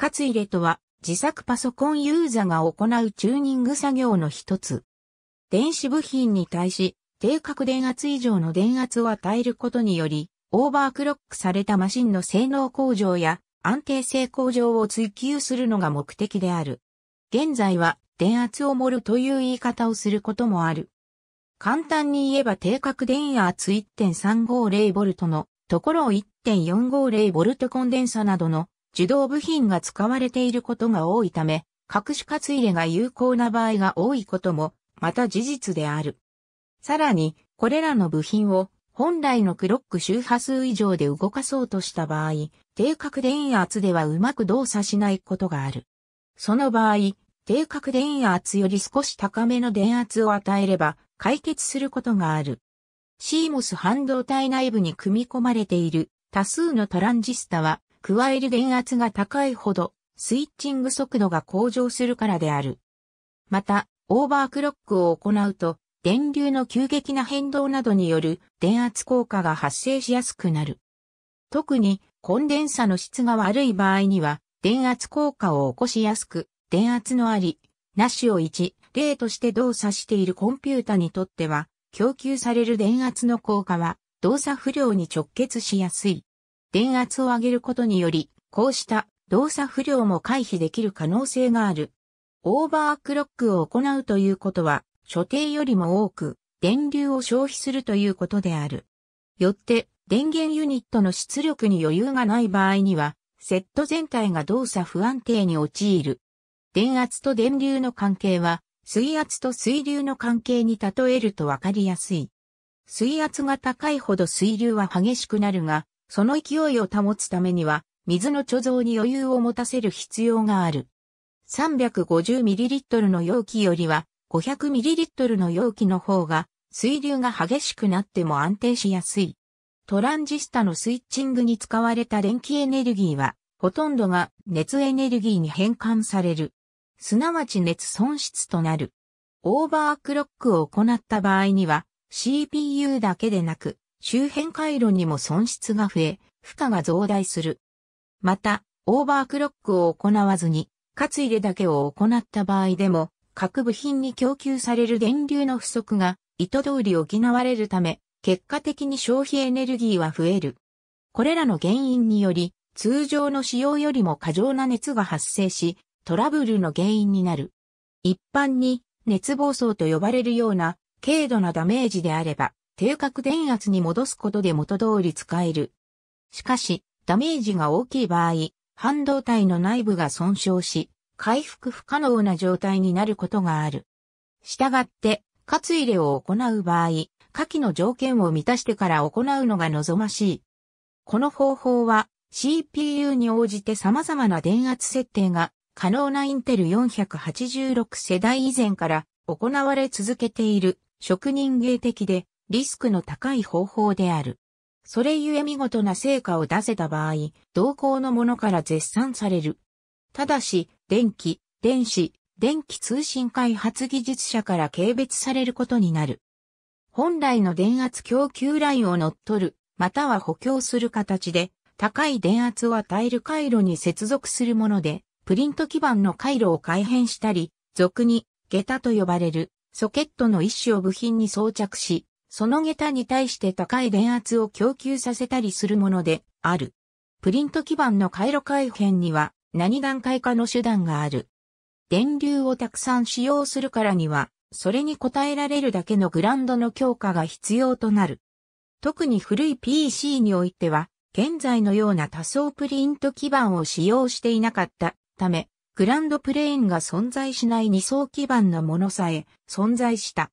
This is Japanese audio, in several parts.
カツ入れとは、自作パソコンユーザーが行うチューニング作業の一つ。電子部品に対し、定格電圧以上の電圧を与えることにより、オーバークロックされたマシンの性能向上や安定性向上を追求するのが目的である。現在は電圧を盛るという言い方をすることもある。簡単に言えば定格電圧 1.350V のところを 1.450V コンデンサなどの受動部品が使われていることが多いため、各種活入れが有効な場合が多いことも、また事実である。さらに、これらの部品を本来のクロック周波数以上で動かそうとした場合、定格電圧ではうまく動作しないことがある。その場合、定格電圧より少し高めの電圧を与えれば解決することがある。CMOS 半導体内部に組み込まれている多数のトランジスタは加える電圧が高いほど、スイッチング速度が向上するからである。また、オーバークロックを行うと、電流の急激な変動などによる電圧効果が発生しやすくなる。特に、コンデンサの質が悪い場合には、電圧効果を起こしやすく、電圧のあり、なしを1、例として動作しているコンピュータにとっては、供給される電圧の効果は動作不良に直結しやすい。電圧を上げることにより、こうした動作不良も回避できる可能性がある。オーバークロックを行うということは、所定よりも多く電流を消費するということである。よって、電源ユニットの出力に余裕がない場合には、セット全体が動作不安定に陥る。電圧と電流の関係は、水圧と水流の関係に例えるとわかりやすい。水圧が高いほど水流は激しくなるが、その勢いを保つためには、水の貯蔵に余裕を持たせる必要がある。350ml の容器よりは 500ml の容器の方が水流が激しくなっても安定しやすい。トランジスタのスイッチングに使われた電気エネルギーはほとんどが熱エネルギーに変換される。すなわち熱損失となる。オーバークロックを行った場合には CPU だけでなく周辺回路にも損失が増え、負荷が増大する。また、オーバークロックを行わずに、担入れだけを行った場合でも、各部品に供給される電流の不足が意図通り補われるため、結果的に消費エネルギーは増える。これらの原因により、通常の使用よりも過剰な熱が発生し、トラブルの原因になる。一般に熱暴走と呼ばれるような軽度なダメージであれば、定格電圧に戻すことで元通り使える。しかし、ダメージが大きい場合、半導体の内部が損傷し、回復不可能な状態になることがある。したがって、活入れを行う場合、下記の条件を満たしてから行うのが望ましい。この方法は CPU に応じて様々な電圧設定が可能なインテル486世代以前から行われ続けている職人芸的でリスクの高い方法である。それゆえ見事な成果を出せた場合、同行のものから絶賛される。ただし、電気、電子、電気通信開発技術者から軽蔑されることになる。本来の電圧供給ラインを乗っ取る、または補強する形で、高い電圧を与える回路に接続するもので、プリント基板の回路を改変したり、俗に、下駄と呼ばれる、ソケットの一種を部品に装着し、その下駄に対して高い電圧を供給させたりするものである。プリント基板の回路改変には何段階かの手段がある。電流をたくさん使用するからには、それに応えられるだけのグランドの強化が必要となる。特に古い PC においては、現在のような多層プリント基板を使用していなかったため、グランドプレーンが存在しない二層基板のものさえ存在した。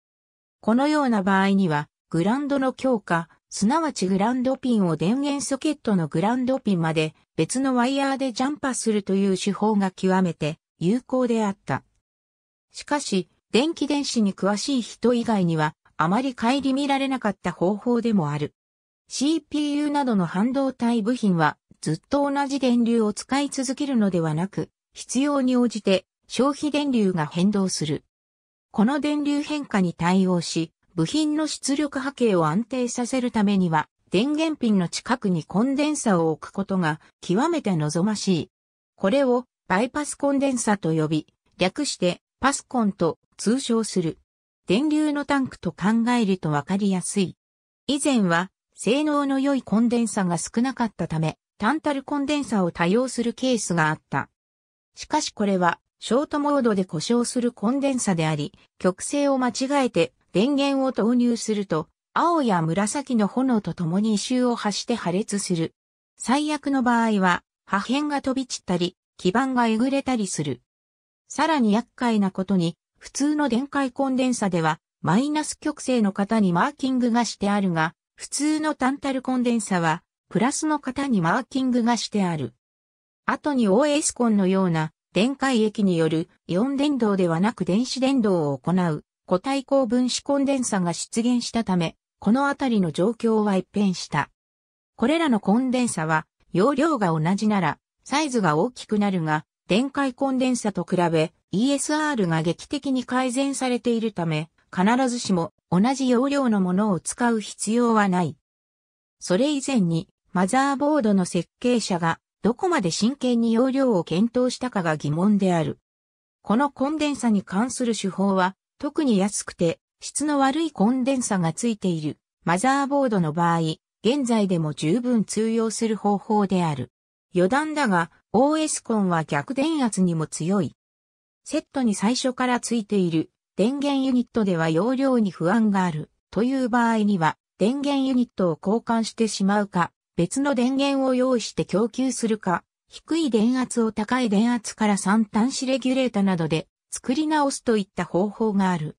このような場合には、グランドの強化、すなわちグランドピンを電源ソケットのグランドピンまで別のワイヤーでジャンパするという手法が極めて有効であった。しかし、電気電子に詳しい人以外にはあまり顧みられなかった方法でもある。CPU などの半導体部品はずっと同じ電流を使い続けるのではなく、必要に応じて消費電流が変動する。この電流変化に対応し、部品の出力波形を安定させるためには、電源ピンの近くにコンデンサを置くことが極めて望ましい。これをバイパスコンデンサと呼び、略してパスコンと通称する。電流のタンクと考えるとわかりやすい。以前は性能の良いコンデンサが少なかったため、単たるコンデンサを多用するケースがあった。しかしこれはショートモードで故障するコンデンサであり、曲線を間違えて電源を投入すると、青や紫の炎と共に異臭を発して破裂する。最悪の場合は、破片が飛び散ったり、基板がえぐれたりする。さらに厄介なことに、普通の電解コンデンサでは、マイナス極性の方にマーキングがしてあるが、普通のタンタルコンデンサは、プラスの方にマーキングがしてある。後に OS コンのような電解液によるイオン電動ではなく電子電動を行う固体高分子コンデンサが出現したため、このあたりの状況は一変した。これらのコンデンサは容量が同じならサイズが大きくなるが、電解コンデンサと比べ ESR が劇的に改善されているため、必ずしも同じ容量のものを使う必要はない。それ以前にマザーボードの設計者がどこまで真剣に容量を検討したかが疑問である。このコンデンサに関する手法は、特に安くて、質の悪いコンデンサがついている、マザーボードの場合、現在でも十分通用する方法である。余談だが、OS コンは逆電圧にも強い。セットに最初からついている電源ユニットでは容量に不安があるという場合には電源ユニットを交換してしまうか別の電源を用意して供給するか、低い電圧を高い電圧から3端子レギュレータなどで作り直すといった方法がある。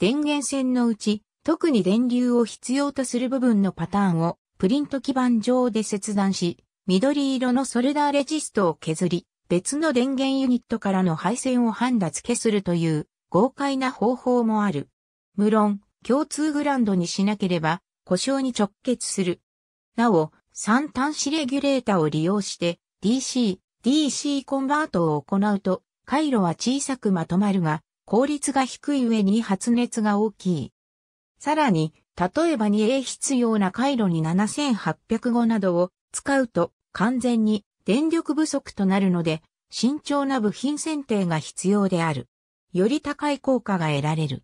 電源線のうち、特に電流を必要とする部分のパターンをプリント基板上で切断し、緑色のソルダーレジストを削り、別の電源ユニットからの配線をハンダ付けするという豪快な方法もある。無論、共通グランドにしなければ故障に直結する。なお、三端子レギュレータを利用して DC、DC コンバートを行うと、回路は小さくまとまるが、効率が低い上に発熱が大きい。さらに、例えば 2A 必要な回路に7800語などを使うと完全に電力不足となるので、慎重な部品選定が必要である。より高い効果が得られる。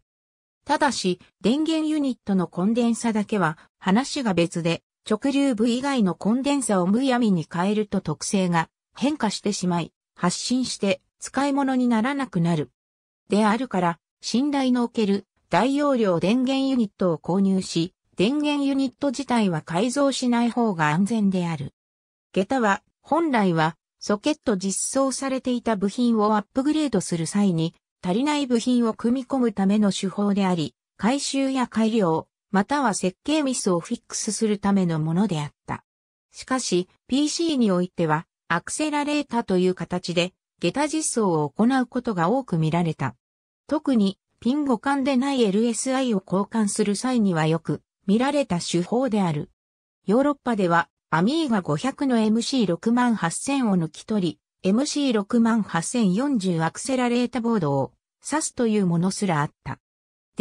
ただし、電源ユニットのコンデンサだけは話が別で、直流部以外のコンデンサをむやみに変えると特性が変化してしまい、発信して使い物にならなくなる。であるから、信頼のおける大容量電源ユニットを購入し、電源ユニット自体は改造しない方が安全である。下駄は、本来は、ソケット実装されていた部品をアップグレードする際に、足りない部品を組み込むための手法であり、回収や改良、または設計ミスをフィックスするためのものであった。しかし、PC においては、アクセラレータという形で、下駄実装を行うことが多く見られた。特に、ピン互換でない LSI を交換する際にはよく、見られた手法である。ヨーロッパでは、アミーガ500の MC68000 を抜き取り、MC68040 アクセラレータボードを指すというものすらあった。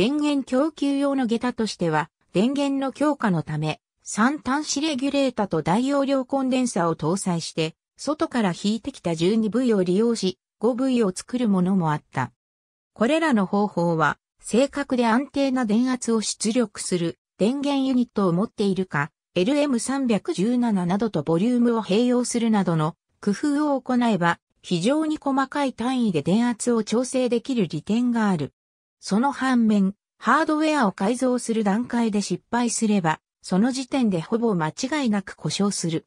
電源供給用の下駄としては、電源の強化のため、3端子レギュレータと大容量コンデンサを搭載して、外から引いてきた 12V を利用し、5V を作るものもあった。これらの方法は、正確で安定な電圧を出力する電源ユニットを持っているか、LM317 などとボリュームを併用するなどの工夫を行えば、非常に細かい単位で電圧を調整できる利点がある。その反面、ハードウェアを改造する段階で失敗すれば、その時点でほぼ間違いなく故障する。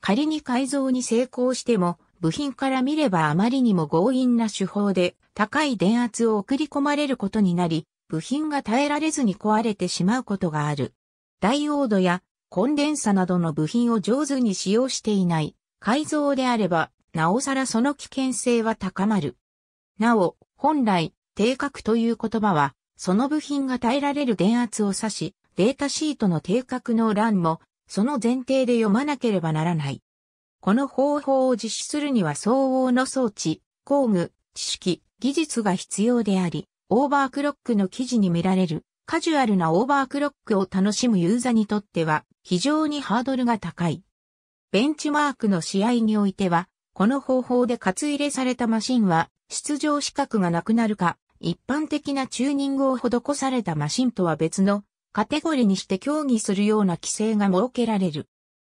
仮に改造に成功しても、部品から見ればあまりにも強引な手法で高い電圧を送り込まれることになり、部品が耐えられずに壊れてしまうことがある。ダイオードやコンデンサなどの部品を上手に使用していない改造であれば、なおさらその危険性は高まる。なお、本来、定格という言葉は、その部品が耐えられる電圧を指し、データシートの定格の欄も、その前提で読まなければならない。この方法を実施するには相応の装置、工具、知識、技術が必要であり、オーバークロックの記事に見られる、カジュアルなオーバークロックを楽しむユーザーにとっては、非常にハードルが高い。ベンチマークの試合においては、この方法で担入れされたマシンは、出場資格がなくなるか、一般的なチューニングを施されたマシンとは別のカテゴリーにして協議するような規制が設けられる。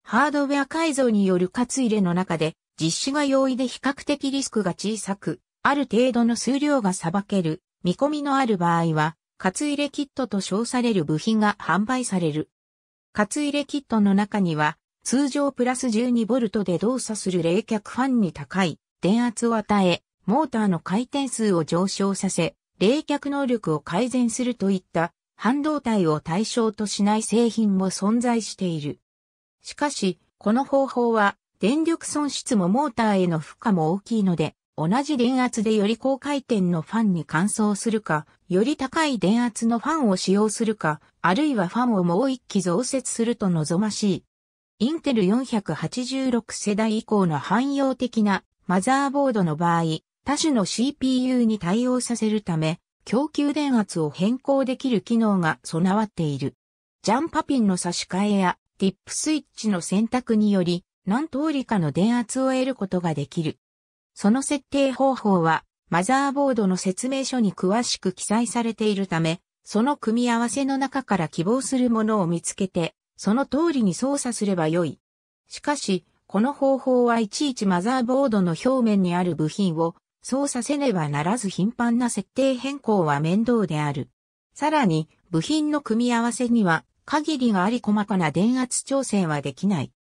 ハードウェア改造による活入れの中で実施が容易で比較的リスクが小さく、ある程度の数量が裁ける見込みのある場合は、活入れキットと称される部品が販売される。活入れキットの中には、通常プラス 12V で動作する冷却ファンに高い電圧を与え、モーターの回転数を上昇させ、冷却能力を改善するといった半導体を対象としない製品も存在している。しかし、この方法は電力損失もモーターへの負荷も大きいので、同じ電圧でより高回転のファンに換装するか、より高い電圧のファンを使用するか、あるいはファンをもう一機増設すると望ましい。インテル486世代以降の汎用的なマザーボードの場合、他種の CPU に対応させるため、供給電圧を変更できる機能が備わっている。ジャンパピンの差し替えやティップスイッチの選択により何通りかの電圧を得ることができる。その設定方法はマザーボードの説明書に詳しく記載されているため、その組み合わせの中から希望するものを見つけて、その通りに操作すればよい。しかし、この方法はいちいちマザーボードの表面にある部品をそうさせねばならず頻繁な設定変更は面倒である。さらに、部品の組み合わせには限りがあり細かな電圧調整はできない。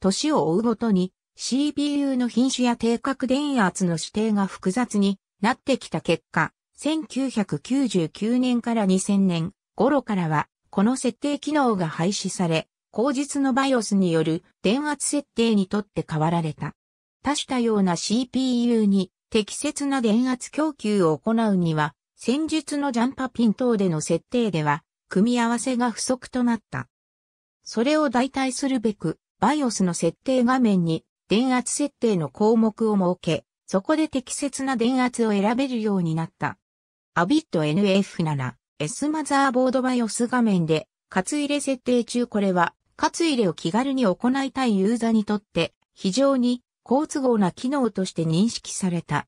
年を追うごとに CPU の品種や定格電圧の指定が複雑になってきた結果、1999年から2000年頃からは、この設定機能が廃止され、後日の BIOS による電圧設定にとって変わられた。多種多様な CPU に適切な電圧供給を行うには、戦術のジャンパピン等での設定では、組み合わせが不足となった。それを代替するべく、BIOS の設定画面に電圧設定の項目を設け、そこで適切な電圧を選べるようになった。アビット NF なら S マザーボード BIOS 画面で、カツ入れ設定中これは、カツ入れを気軽に行いたいユーザーにとって非常に好都合な機能として認識された。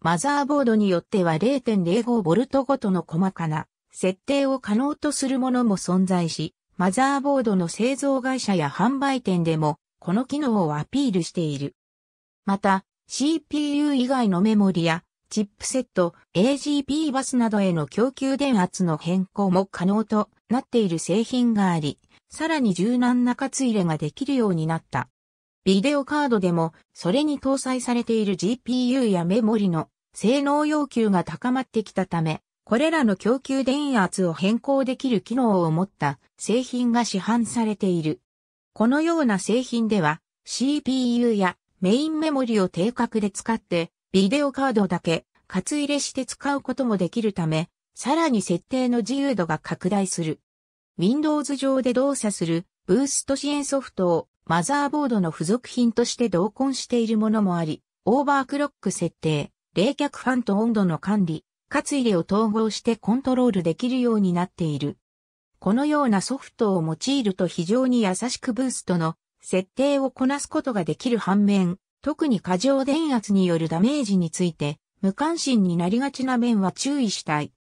マザーボードによっては 0.05V ごとの細かな設定を可能とするものも存在し、マザーボードの製造会社や販売店でもこの機能をアピールしている。また、CPU 以外のメモリやチップセット、AGP バスなどへの供給電圧の変更も可能となっている製品があり、さらに柔軟な活入れができるようになった。ビデオカードでも、それに搭載されている GPU やメモリの性能要求が高まってきたため、これらの供給電圧を変更できる機能を持った製品が市販されている。このような製品では、CPU やメインメモリを定格で使って、ビデオカードだけ、かつ入れして使うこともできるため、さらに設定の自由度が拡大する。Windows 上で動作するブースト支援ソフトをマザーボードの付属品として同梱しているものもあり、オーバークロック設定、冷却ファンと温度の管理、かつ入れを統合してコントロールできるようになっている。このようなソフトを用いると非常に優しくブーストの設定をこなすことができる反面、特に過剰電圧によるダメージについて無関心になりがちな面は注意したい。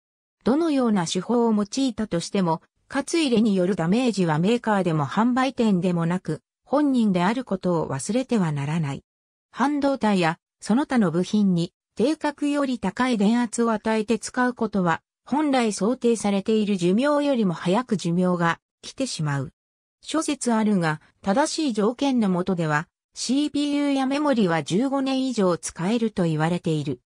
どのような手法を用いたとしても、かつ入れによるダメージはメーカーでも販売店でもなく、本人であることを忘れてはならない。半導体やその他の部品に定格より高い電圧を与えて使うことは本来想定されている寿命よりも早く寿命が来てしまう。諸説あるが正しい条件の下では CPU やメモリは15年以上使えると言われている。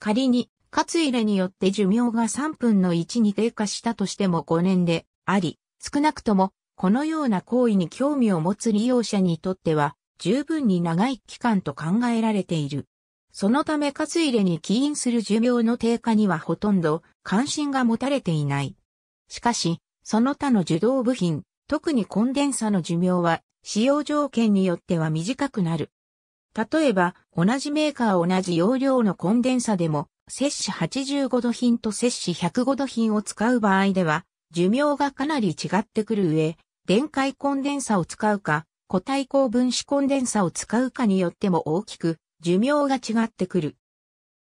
仮に、勝入れによって寿命が3分の1に低下したとしても5年であり、少なくともこのような行為に興味を持つ利用者にとっては、十分に長い期間と考えられている。そのためカツ入れに起因する寿命の低下にはほとんど関心が持たれていない。しかし、その他の受動部品、特にコンデンサの寿命は使用条件によっては短くなる。例えば、同じメーカー同じ容量のコンデンサでも、摂氏85度品と摂氏105度品を使う場合では、寿命がかなり違ってくる上、電解コンデンサを使うか、固体高分子コンデンサを使うかによっても大きく、寿命が違ってくる。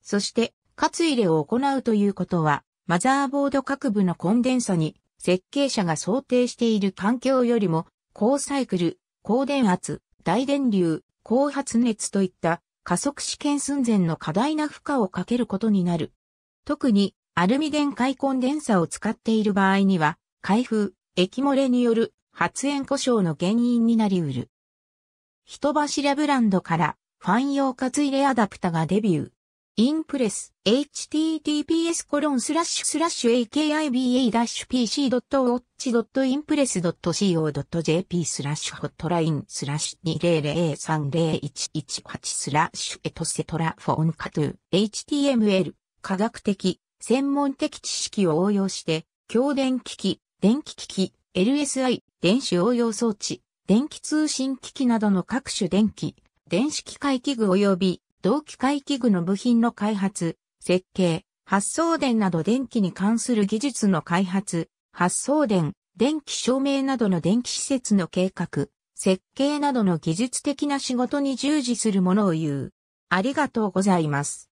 そして、活入れを行うということは、マザーボード各部のコンデンサに、設計者が想定している環境よりも、高サイクル、高電圧、大電流、高発熱といった加速試験寸前の過大な負荷をかけることになる。特にアルミ電解コンデンサを使っている場合には、開封、液漏れによる発煙故障の原因になりうる。人柱ブランドからファン用活入れアダプタがデビュー。インプレス、https コロンスラッシュスラッシュ akiba-pc.watch.impress.co.jp スラッシュホットラインスラッシュ200301118スラッシュエトセトラフォンカトゥ html 科学的、専門的知識を応用して、強電機器、電気機器、LSI、電子応用装置、電気通信機器などの各種電気、電子機械器具及び同機械器具の部品の開発、設計、発送電など電気に関する技術の開発、発送電、電気照明などの電気施設の計画、設計などの技術的な仕事に従事するものを言う。ありがとうございます。